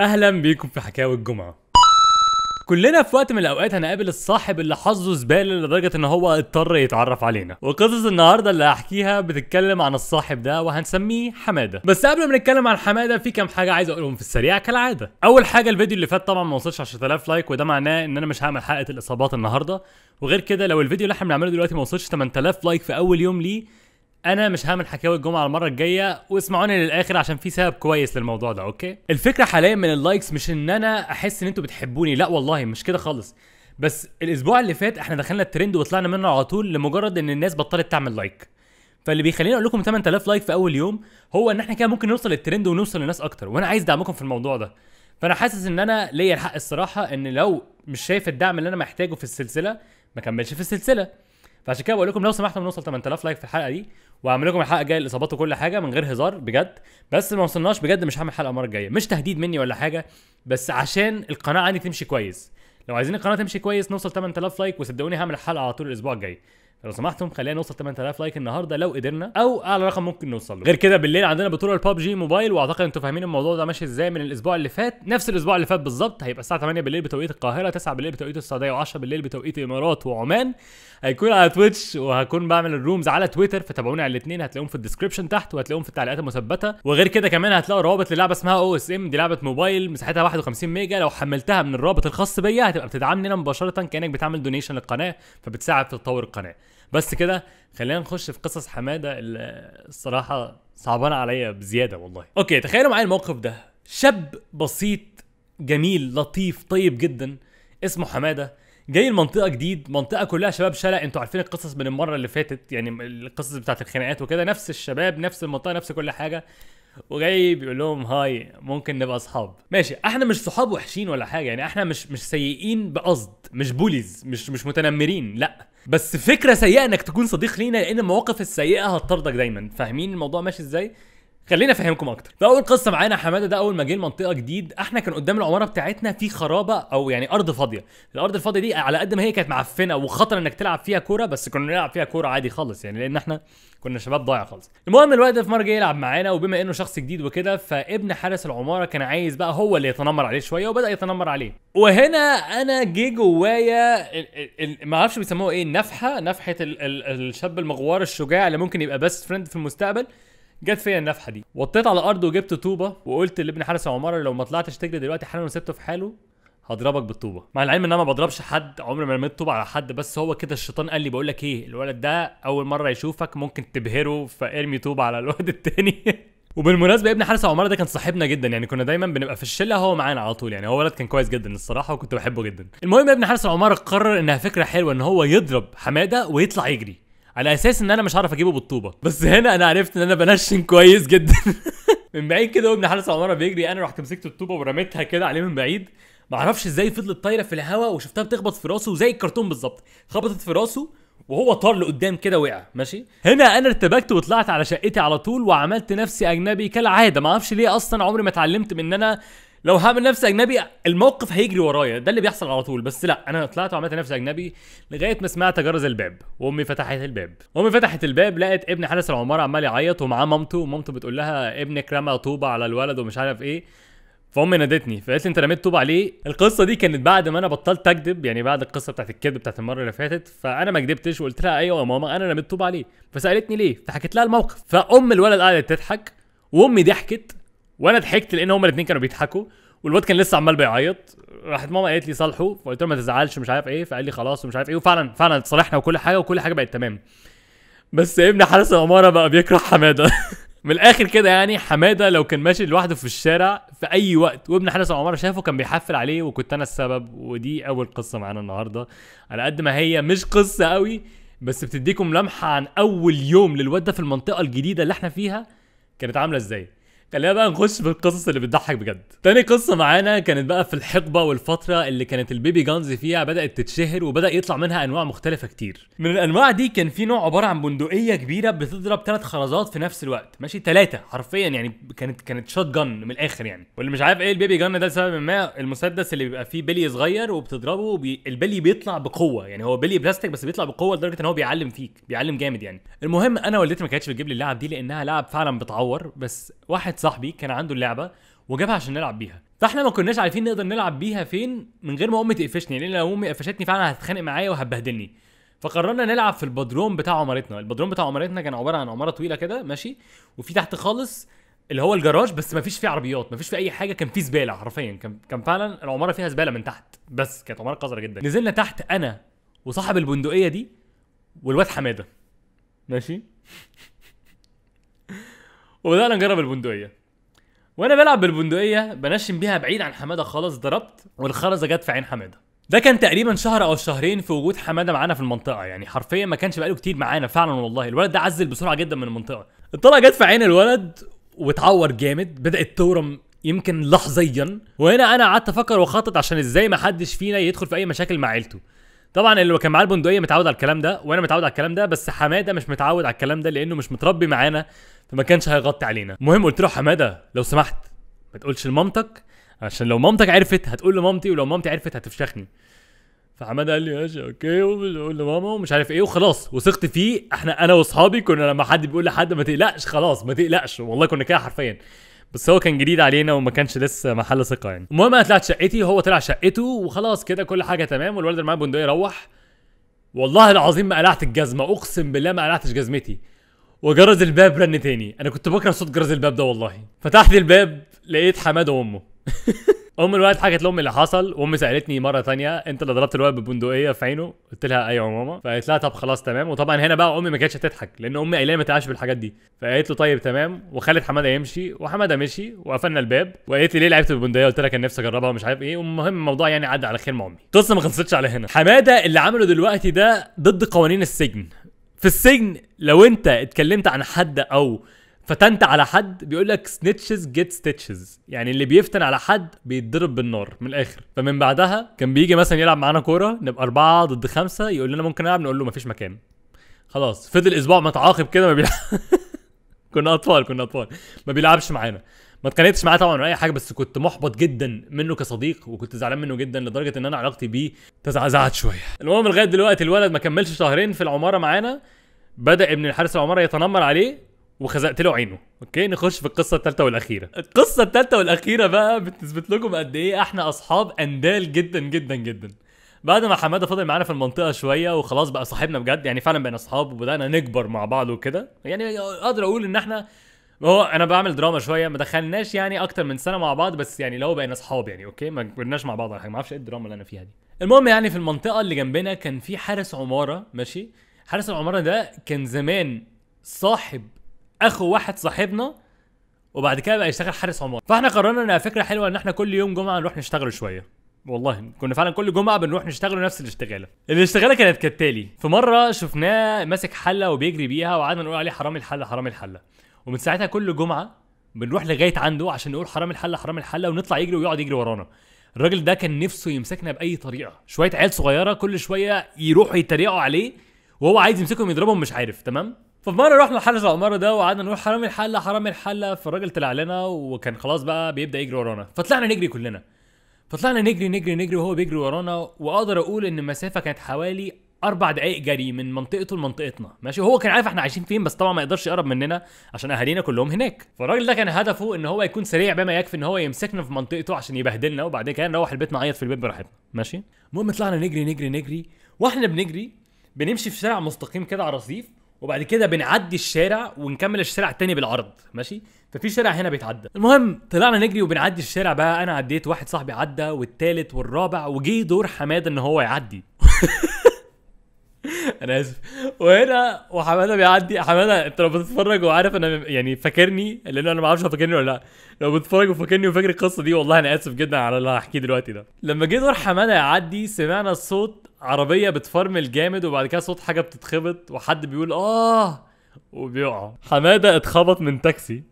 اهلا بيكم في حكاوي الجمعه كلنا في وقت من الاوقات هنقابل الصاحب اللي حظه زباله لدرجه ان هو اضطر يتعرف علينا وقصص النهارده اللي هحكيها بتتكلم عن الصاحب ده وهنسميه حماده بس قبل ما نتكلم عن حماده في كام حاجه عايز اقولهم في السريع كالعاده اول حاجه الفيديو اللي فات طبعا ما وصلش 10000 لايك وده معناه ان انا مش هعمل حلقه الاصابات النهارده وغير كده لو الفيديو اللي احنا بنعمله دلوقتي ما وصلش 8000 لايك في اول يوم ليه انا مش هعمل حكاوي الجمعه المره الجايه واسمعوني للاخر عشان في سبب كويس للموضوع ده اوكي الفكره حاليا من اللايكس مش ان انا احس ان انتوا بتحبوني لا والله مش كده خالص بس الاسبوع اللي فات احنا دخلنا الترند وطلعنا منه على طول لمجرد ان الناس بطلت تعمل لايك فاللي بيخليني اقول لكم 8000 لايك في اول يوم هو ان احنا كده ممكن نوصل للترند ونوصل لناس اكتر وانا عايز دعمكم في الموضوع ده فانا حاسس ان انا ليا الحق الصراحه ان لو مش شايف الدعم اللي انا محتاجه في السلسله ما كملش في السلسله فعشان كده بقول لكم لو سمحتوا نوصل 8000 لايك في الحلقه دي واعمل لكم الحلقه الجايه الاصابات وكل حاجه من غير هزار بجد بس ما وصلناش بجد مش هعمل حلقه المره الجايه مش تهديد مني ولا حاجه بس عشان القناه عندي تمشي كويس لو عايزين القناه تمشي كويس نوصل 8000 لايك وصدقوني هعمل الحلقه على طول الاسبوع الجاي لو سمحتم خلينا نوصل 8000 لايك النهارده لو قدرنا او اعلى رقم ممكن نوصل له غير كده بالليل عندنا بطوله الباب جي موبايل واعتقد انتم فاهمين الموضوع ده ماشي ازاي من الاسبوع اللي فات نفس الاسبوع اللي فات بالظبط هيبقى الساعه 8 بالليل بتوقيت القاهره 9 بالليل بتوقيت السعوديه و10 بالليل بتوقيت الامارات وعمان هيكون على تويتش وهكون بعمل الرومز على تويتر فتابعوني على الاثنين هتلاقوهم في الديسكربشن تحت وهتلاقوهم في التعليقات المثبته وغير كده كمان هتلاقوا روابط للعبه اسمها او اس ام دي لعبه موبايل مساحتها 51 ميجا لو حملتها من الرابط الخاص بيا هتبقى بتدعمني انا مباشره كانك بتعمل دونيشن للقناه فبتساعد في تطور القناه بس كده خلينا نخش في قصص حماده اللي الصراحه صعبانه عليا بزياده والله اوكي تخيلوا معايا الموقف ده شاب بسيط جميل لطيف طيب جدا اسمه حماده جاي المنطقه جديد منطقه كلها شباب شلة انتوا عارفين القصص من المره اللي فاتت يعني القصص بتاعت الخناقات وكده نفس الشباب نفس المنطقه نفس كل حاجه وجاي بيقول لهم هاي ممكن نبقى اصحاب ماشي احنا مش صحاب وحشين ولا حاجه يعني احنا مش مش سيئين بقصد مش بوليز مش مش متنمرين لا بس فكره سيئه انك تكون صديق لينا لان المواقف السيئه هتطردك دايما فاهمين الموضوع ماشي ازاي خليني افهمكم اكتر اول قصه معانا حماده ده اول ما جه المنطقه جديد احنا كان قدام العماره بتاعتنا في خرابه او يعني ارض فاضيه الارض الفاضيه دي على قد ما هي كانت معفنه وخطر انك تلعب فيها كوره بس كنا نلعب فيها كوره عادي خالص يعني لان احنا كنا شباب ضايع خالص المهم الواد ده في مره جه يلعب معانا وبما انه شخص جديد وكده فابن حارس العماره كان عايز بقى هو اللي يتنمر عليه شويه وبدا يتنمر عليه وهنا انا جه جوايا ما اعرفش بيسموها ايه النفحه نفحه الشاب المغوار الشجاع اللي ممكن يبقى بيست فريند في المستقبل جت فيا النفحه دي وطيت على الارض وجبت طوبه وقلت لابن حارس عماره لو ما طلعتش تجري دلوقتي حالا وسبته في حاله هضربك بالطوبه مع العلم ان انا ما بضربش حد عمري ما رميت طوبه على حد بس هو كده الشيطان قال لي بقول لك ايه الولد ده اول مره يشوفك ممكن تبهره فارمي طوبه على الولد التاني وبالمناسبه ابن حارس عماره ده كان صاحبنا جدا يعني كنا دايما بنبقى في الشله هو معانا على طول يعني هو ولد كان كويس جدا الصراحه وكنت بحبه جدا المهم ابن حارس عماره قرر انها فكره حلوه ان هو يضرب حماده ويطلع يجري على اساس ان انا مش هعرف اجيبه بالطوبه بس هنا انا عرفت ان انا بنشن كويس جدا من بعيد كده وابن حارس العماره بيجري انا رحت مسكت الطوبه ورميتها كده عليه من بعيد ما اعرفش ازاي فضلت طايره في الهواء وشفتها بتخبط في راسه وزي الكرتون بالظبط خبطت في راسه وهو طار لقدام كده وقع ماشي هنا انا ارتبكت وطلعت على شقتي على طول وعملت نفسي اجنبي كالعاده ما اعرفش ليه اصلا عمري ما اتعلمت من ان انا لو هعمل نفسي اجنبي الموقف هيجري ورايا ده اللي بيحصل على طول بس لا انا طلعت وعملت نفسي اجنبي لغايه ما سمعت جرس الباب وامي فتحت الباب امي فتحت الباب لقت ابن حارس العماره عمال يعيط ومعاه مامته ومامته بتقول لها ابنك رمى طوبه على الولد ومش عارف ايه فامي نادتني فقالت لي انت رميت طوب عليه القصه دي كانت بعد ما انا بطلت اكذب يعني بعد القصه بتاعت الكذب بتاعت المره اللي فاتت فانا ما كدبتش وقلت لها ايوه يا ماما انا رميت طوب عليه فسالتني ليه فحكيت لها الموقف فام الولد قعدت تضحك وامي ضحكت وانا ضحكت لان هما الاثنين كانوا بيضحكوا والواد كان لسه عمال بيعيط راحت ماما قالت لي صالحه فقلت له ما تزعلش مش عارف ايه فقال لي خلاص ومش عارف ايه وفعلا فعلا اتصالحنا وكل حاجه وكل حاجه بقت تمام بس ابن حارس العماره بقى بيكره حماده من الاخر كده يعني حماده لو كان ماشي لوحده في الشارع في اي وقت وابن حارس العماره شافه كان بيحفل عليه وكنت انا السبب ودي اول قصه معانا النهارده على قد ما هي مش قصه قوي بس بتديكم لمحه عن اول يوم للواد ده في المنطقه الجديده اللي احنا فيها كانت عامله ازاي خلينا بقى نخش في القصص اللي بتضحك بجد تاني قصه معانا كانت بقى في الحقبه والفتره اللي كانت البيبي جانز فيها بدات تتشهر وبدا يطلع منها انواع مختلفه كتير من الانواع دي كان في نوع عباره عن بندقيه كبيره بتضرب ثلاث خرزات في نفس الوقت ماشي ثلاثه حرفيا يعني كانت كانت شوت جن من الاخر يعني واللي مش عارف ايه البيبي جن ده لسبب ما المسدس اللي بيبقى فيه بلي صغير وبتضربه البلي بيطلع بقوه يعني هو بلي بلاستيك بس بيطلع بقوه لدرجه ان هو بيعلم فيك بيعلم جامد يعني المهم انا والدتي ما كانتش بتجيب لي اللعب دي لانها لعب فعلا بتعور بس واحد صاحبي كان عنده اللعبه وجابها عشان نلعب بيها فاحنا ما كناش عارفين نقدر نلعب بيها فين من غير ما امي تقفشني لان لو امي قفشتني فعلا هتتخانق معايا وهتبهدلني فقررنا نلعب في البدروم بتاع عمارتنا البدروم بتاع عمارتنا كان عباره عن عماره طويله كده ماشي وفي تحت خالص اللي هو الجراج بس ما فيش فيه عربيات ما فيش فيه اي حاجه كان فيه زباله حرفيا كان كان فعلا العماره فيها زباله من تحت بس كانت عماره قذره جدا نزلنا تحت انا وصاحب البندقيه دي والواد حماده ماشي وبدانا نجرب البندقيه وانا بلعب بالبندقيه بنشم بيها بعيد عن حماده خالص ضربت والخرزه جت في عين حماده ده كان تقريبا شهر او شهرين في وجود حماده معانا في المنطقه يعني حرفيا ما كانش بقاله كتير معانا فعلا والله الولد ده عزل بسرعه جدا من المنطقه الطلقه جت في عين الولد واتعور جامد بدات تورم يمكن لحظيا وهنا انا قعدت افكر واخطط عشان ازاي ما حدش فينا يدخل في اي مشاكل مع عيلته طبعا اللي كان معاه البندقيه متعود على الكلام ده وانا متعود على الكلام ده بس حماده مش متعود على الكلام ده لانه مش متربي معانا فما كانش هيغطي علينا المهم قلت له حماده لو سمحت ما تقولش لمامتك عشان لو مامتك عرفت هتقول لمامتي ولو مامتي عرفت هتفشخني فحماده قال لي ماشي اوكي وبقول لماما ومش عارف ايه وخلاص وثقت فيه احنا انا واصحابي كنا لما حد بيقول لحد ما تقلقش خلاص ما تقلقش والله كنا كده حرفيا بس هو كان جديد علينا وما كانش لسه محل ثقه يعني المهم انا طلعت شقتي وهو طلع شقته وخلاص كده كل حاجه تمام والولد اللي معاه البندقيه روح والله العظيم ما قلعت الجزمه اقسم بالله ما قلعتش جزمتي وجرز الباب رن تاني انا كنت بكره صوت جرز الباب ده والله فتحت الباب لقيت حماد وامه ام الولد حكت لامي اللي حصل وامي سالتني مره تانية انت اللي ضربت الولد ببندقيه في عينه قلت لها ايوه يا ماما فقالت لها طب خلاص تمام وطبعا هنا بقى امي ما كانتش هتضحك لان امي قايله ما تعاش بالحاجات دي فقالت له طيب تمام وخلت حماده يمشي وحماده مشي وقفلنا الباب وقالت لي ليه لعبت بالبندقيه قلت لها كان نفسي اجربها ومش عارف ايه والمهم الموضوع يعني عدى على خير مع امي القصه ما خلصتش على هنا حماده اللي عمله دلوقتي ده ضد قوانين السجن في السجن لو انت اتكلمت عن حد او فتنت على حد بيقول لك سنيتشز جيت ستيتشز يعني اللي بيفتن على حد بيتضرب بالنار من الاخر فمن بعدها كان بيجي مثلا يلعب معانا كوره نبقى أربعة ضد خمسة يقول لنا ممكن العب نقول له مفيش مكان خلاص فضل اسبوع متعاقب كده ما بيلعب كنا اطفال كنا اطفال ما بيلعبش معانا ما اتخانقتش معاه طبعا ولا اي حاجه بس كنت محبط جدا منه كصديق وكنت زعلان منه جدا لدرجه ان انا علاقتي بيه تزعزعت شويه المهم لغايه دلوقتي الولد ما كملش شهرين في العماره معانا بدا ابن الحارس العماره يتنمر عليه وخزقت له عينه اوكي نخش في القصه الثالثه والاخيره القصه الثالثه والاخيره بقى بتثبت لكم قد ايه احنا اصحاب اندال جدا جدا جدا بعد ما حماده فضل معانا في المنطقه شويه وخلاص بقى صاحبنا بجد يعني فعلا بقينا اصحاب وبدانا نكبر مع بعض وكده يعني اقدر اقول ان احنا هو انا بعمل دراما شويه ما دخلناش يعني اكتر من سنه مع بعض بس يعني لو بقينا اصحاب يعني اوكي ما كبرناش مع بعض حاجه ما اعرفش ايه الدراما اللي انا فيها دي المهم يعني في المنطقه اللي جنبنا كان في حارس عماره ماشي حارس العماره ده كان زمان صاحب اخو واحد صاحبنا وبعد كده بقى يشتغل حارس عمار فاحنا قررنا انها فكره حلوه ان احنا كل يوم جمعه نروح نشتغل شويه والله كنا فعلا كل جمعه بنروح نشتغل نفس الاشتغاله الاشتغاله كانت كالتالي في مره شفناه ماسك حله وبيجري بيها وقعدنا نقول عليه حرامي الحله حرامي الحله ومن ساعتها كل جمعه بنروح لغايه عنده عشان نقول حرام الحله حرام الحله ونطلع يجري ويقعد يجري ورانا الراجل ده كان نفسه يمسكنا باي طريقه شويه عيال صغيره كل شويه يروحوا يتريقوا عليه وهو عايز يمسكهم يضربهم مش عارف تمام فمره رحنا حلقه العماره ده وقعدنا نقول حرامي الحله حرامي الحله فالراجل طلع لنا وكان خلاص بقى بيبدا يجري ورانا فطلعنا نجري كلنا فطلعنا نجري نجري نجري وهو بيجري ورانا واقدر اقول ان المسافه كانت حوالي اربع دقائق جري من منطقته لمنطقتنا ماشي وهو كان عارف احنا عايشين فين بس طبعا ما يقدرش يقرب مننا عشان اهالينا كلهم هناك فالراجل ده كان هدفه ان هو يكون سريع بما يكفي ان هو يمسكنا في منطقته عشان يبهدلنا وبعدين كده نروح البيت نعيط في البيت براحتنا ماشي المهم طلعنا نجري نجري نجري واحنا بنجري بنمشي في شارع مستقيم كده على رصيف وبعد كده بنعدي الشارع ونكمل الشارع التاني بالعرض ماشي ففي شارع هنا بيتعدى المهم طلعنا نجري وبنعدي الشارع بقى انا عديت واحد صاحبي عدى والتالت والرابع وجي دور حماد ان هو يعدي انا اسف وهنا وحماده بيعدي حماده انت لو بتتفرج وعارف انا يعني فاكرني لان انا ما اعرفش فاكرني ولا لا لو بتتفرج وفاكرني وفاكر القصه دي والله انا اسف جدا على اللي هحكيه دلوقتي ده لما جه دور حماده يعدي سمعنا الصوت عربيه بتفرمل جامد وبعد كده صوت حاجه بتتخبط وحد بيقول اه وبيقع حماده اتخبط من تاكسي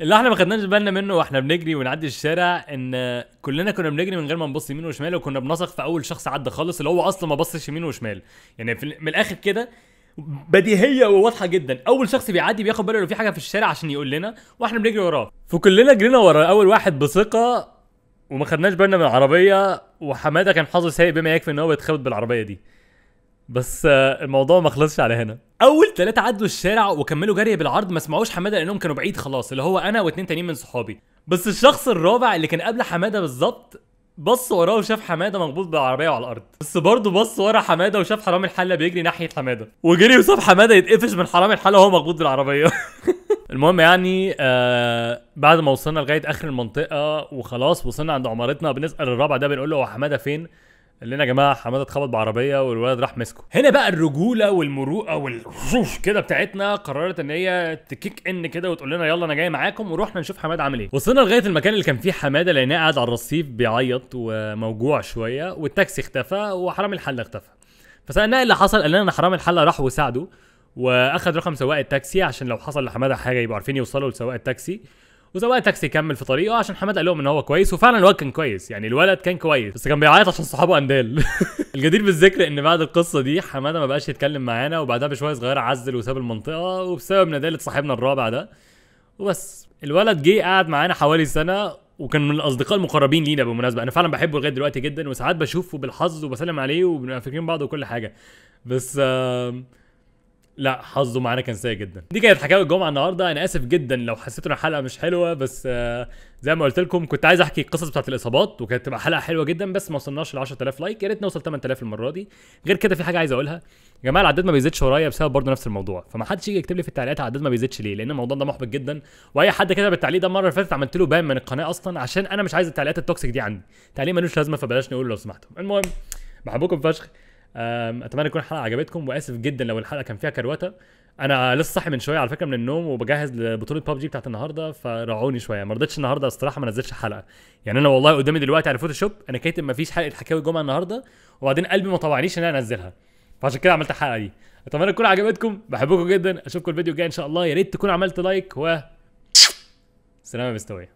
اللي احنا ما خدناش بالنا منه واحنا بنجري ونعدي الشارع ان كلنا كنا بنجري من غير ما نبص يمين وشمال وكنا بنثق في اول شخص عدى خالص اللي هو اصلا ما بصش يمين وشمال يعني في من الاخر كده بديهيه وواضحه جدا اول شخص بيعدي بياخد باله لو في حاجه في الشارع عشان يقول لنا واحنا بنجري وراه فكلنا جرينا ورا اول واحد بثقه وما خدناش بالنا من العربيه وحماده كان حظه سيء بما يكفي ان هو بيتخبط بالعربيه دي بس آه، الموضوع ما خلصش على هنا اول ثلاثه عدوا الشارع وكملوا جري بالعرض ما سمعوش حماده لانهم كانوا بعيد خلاص اللي هو انا واتنين تانيين من صحابي بس الشخص الرابع اللي كان قبل حماده بالظبط بص وراه وشاف حماده مقبوض بالعربيه وعلى الارض بس برضه بص ورا حماده وشاف حرامي الحله بيجري ناحيه حماده وجري وشاف حماده يتقفش من حرامي الحله وهو مقبوض بالعربيه المهم يعني آه بعد ما وصلنا لغايه اخر المنطقه وخلاص وصلنا عند عمارتنا بنسال الرابع ده بنقول له هو حماده فين اللي هنا يا جماعه حماده اتخبط بعربيه والولد راح مسكه هنا بقى الرجوله والمروءه والروش كده بتاعتنا قررت ان هي تكيك ان كده وتقول لنا يلا انا جاي معاكم ورحنا نشوف حماده عامل ايه وصلنا لغايه المكان اللي كان فيه حماده لقيناه قاعد على الرصيف بيعيط وموجوع شويه والتاكسي اختفى وحرامي الحله اختفى فسالناه إيه اللي حصل قال لنا ان حرامي الحله راح وساعده واخد رقم سواق التاكسي عشان لو حصل لحماده حاجه يبقوا عارفين يوصلوا لسواق التاكسي وسواق تاكسي كمل في طريقه عشان حماد قال لهم ان هو كويس وفعلا الواد كان كويس يعني الولد كان كويس بس كان بيعيط عشان صحابه اندال الجدير بالذكر ان بعد القصه دي حماده ما بقاش يتكلم معانا وبعدها بشويه صغيره عزل وساب المنطقه وبسبب نداله صاحبنا الرابع ده وبس الولد جه قعد معانا حوالي سنه وكان من الاصدقاء المقربين لينا بالمناسبه انا فعلا بحبه لغايه دلوقتي جدا وساعات بشوفه بالحظ وبسلم عليه وبنبقى فاكرين بعض وكل حاجه بس آه لا حظه معانا كان سيء جدا دي كانت حكاوي الجمعه النهارده انا اسف جدا لو حسيت ان الحلقه مش حلوه بس آه، زي ما قلت لكم كنت عايز احكي القصص بتاعت الاصابات وكانت تبقى حلقه حلوه جدا بس ما وصلناش ل 10000 لايك يا ريت نوصل 8000 المره دي غير كده في حاجه عايز اقولها يا جماعه العدد ما بيزيدش ورايا بسبب برضه نفس الموضوع فما حدش يجي يكتب لي في التعليقات العدد ما بيزيدش ليه لان الموضوع ده محبط جدا واي حد كتب التعليق ده المره اللي فاتت عملت له بان من القناه اصلا عشان انا مش عايز التعليقات التوكسيك دي عندي تعليق ملوش لازمه فبلاش نقوله لو سمحتم المهم بحبكم فشخ اتمنى تكون الحلقه عجبتكم واسف جدا لو الحلقه كان فيها كروته انا لسه صاحي من شويه على فكره من النوم وبجهز لبطوله ببجي بتاعت النهارده فراعوني شويه ما رضيتش النهارده الصراحه ما نزلتش حلقه يعني انا والله قدامي دلوقتي على الفوتوشوب انا كاتب ما فيش حلقه حكاوي جمعه النهارده وبعدين قلبي ما طوعنيش ان انا انزلها فعشان كده عملت الحلقه دي اتمنى تكون عجبتكم بحبكم جدا اشوفكم الفيديو الجاي ان شاء الله يا ريت تكون عملت لايك و سلامه مستويه